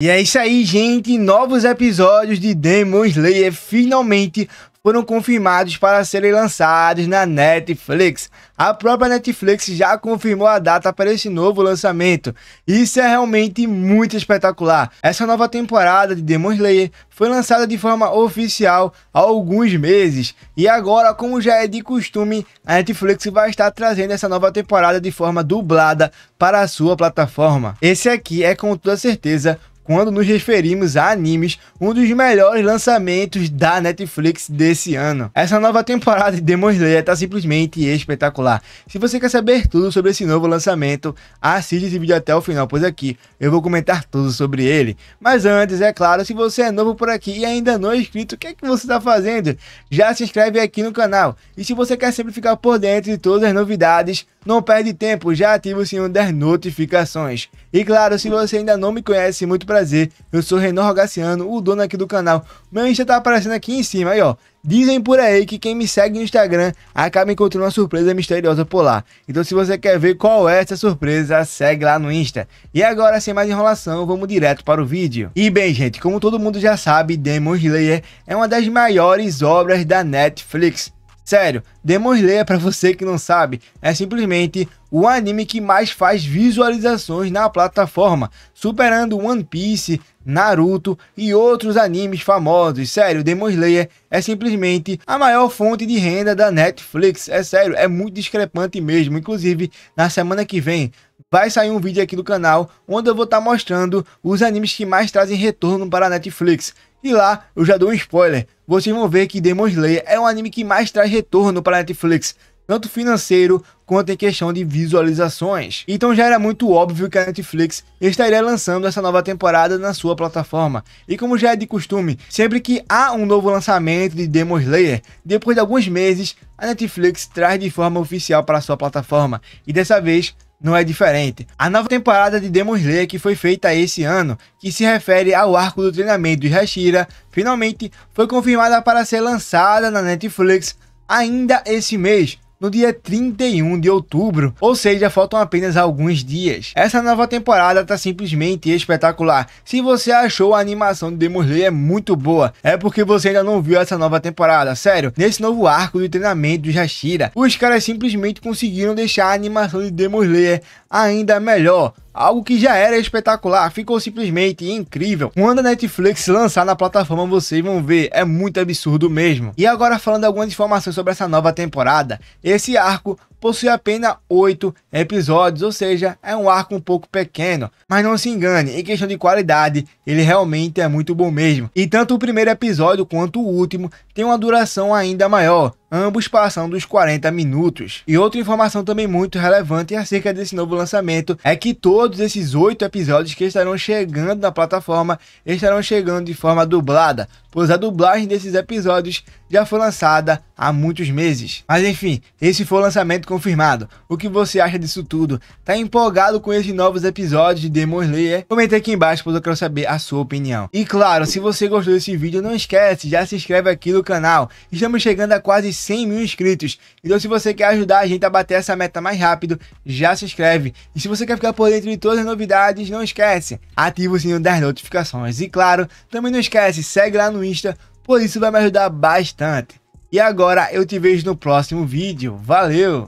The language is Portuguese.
E é isso aí, gente. Novos episódios de Demon Slayer finalmente foram confirmados para serem lançados na Netflix. A própria Netflix já confirmou a data para esse novo lançamento. Isso é realmente muito espetacular. Essa nova temporada de Demon Slayer foi lançada de forma oficial há alguns meses e agora, como já é de costume, a Netflix vai estar trazendo essa nova temporada de forma dublada para a sua plataforma. Esse aqui é com toda certeza quando nos referimos a animes, um dos melhores lançamentos da Netflix desse ano. Essa nova temporada de Demon Slayer tá simplesmente espetacular. Se você quer saber tudo sobre esse novo lançamento, assiste esse vídeo até o final, pois aqui eu vou comentar tudo sobre ele. Mas antes, é claro, se você é novo por aqui e ainda não é inscrito, o que é que você está fazendo? Já se inscreve aqui no canal. E se você quer sempre ficar por dentro de todas as novidades, não perde tempo, já ativa o sininho das notificações. E claro, se você ainda não me conhece, muito prazer prazer, eu sou Renan Rogaciano, o dono aqui do canal. Meu Insta tá aparecendo aqui em cima, aí ó. Dizem por aí que quem me segue no Instagram acaba encontrando uma surpresa misteriosa por lá. Então se você quer ver qual é essa surpresa, segue lá no Insta. E agora, sem mais enrolação, vamos direto para o vídeo. E bem gente, como todo mundo já sabe, Demon Slayer é uma das maiores obras da Netflix. Sério, Demon Slayer, para você que não sabe, é simplesmente o anime que mais faz visualizações na plataforma, superando One Piece, Naruto e outros animes famosos. Sério, Demon Slayer é simplesmente a maior fonte de renda da Netflix. É sério, é muito discrepante mesmo. Inclusive, na semana que vem vai sair um vídeo aqui do canal onde eu vou estar tá mostrando os animes que mais trazem retorno para a Netflix. E lá eu já dou um spoiler. Vocês vão ver que Demon Slayer é um anime que mais traz retorno para Netflix, tanto financeiro quanto em questão de visualizações. Então já era muito óbvio que a Netflix estaria lançando essa nova temporada na sua plataforma. E como já é de costume, sempre que há um novo lançamento de Demon Slayer, depois de alguns meses, a Netflix traz de forma oficial para sua plataforma. E dessa vez não é diferente. A nova temporada de Demon Slayer que foi feita esse ano, que se refere ao arco do treinamento de Hashira, finalmente foi confirmada para ser lançada na Netflix ainda esse mês no dia 31 de outubro, ou seja, faltam apenas alguns dias. Essa nova temporada tá simplesmente espetacular. Se você achou a animação de Demon Slayer é muito boa, é porque você ainda não viu essa nova temporada, sério. Nesse novo arco de treinamento do Jashira, os caras simplesmente conseguiram deixar a animação de Demon Slayer ainda melhor. Algo que já era espetacular, ficou simplesmente incrível. Quando a Netflix lançar na plataforma, vocês vão ver, é muito absurdo mesmo. E agora falando algumas informações sobre essa nova temporada, esse arco possui apenas 8 episódios, ou seja, é um arco um pouco pequeno. Mas não se engane, em questão de qualidade, ele realmente é muito bom mesmo. E tanto o primeiro episódio quanto o último tem uma duração ainda maior, Ambos passando dos 40 minutos. E outra informação também muito relevante acerca desse novo lançamento é que todos esses oito episódios que estarão chegando na plataforma estarão chegando de forma dublada, pois a dublagem desses episódios já foi lançada há muitos meses. Mas enfim, esse foi o lançamento confirmado. O que você acha disso tudo? Tá empolgado com esses novos episódios de Demon Slayer? Comenta aqui embaixo, pois eu quero saber a sua opinião. E claro, se você gostou desse vídeo, não esquece, já se inscreve aqui no canal. Estamos chegando a quase 100 mil inscritos. Então, se você quer ajudar a gente a bater essa meta mais rápido, já se inscreve. E se você quer ficar por dentro de todas as novidades, não esquece, ativa o sininho das notificações. E claro, também não esquece, segue lá no Insta, por isso vai me ajudar bastante. E agora eu te vejo no próximo vídeo. Valeu!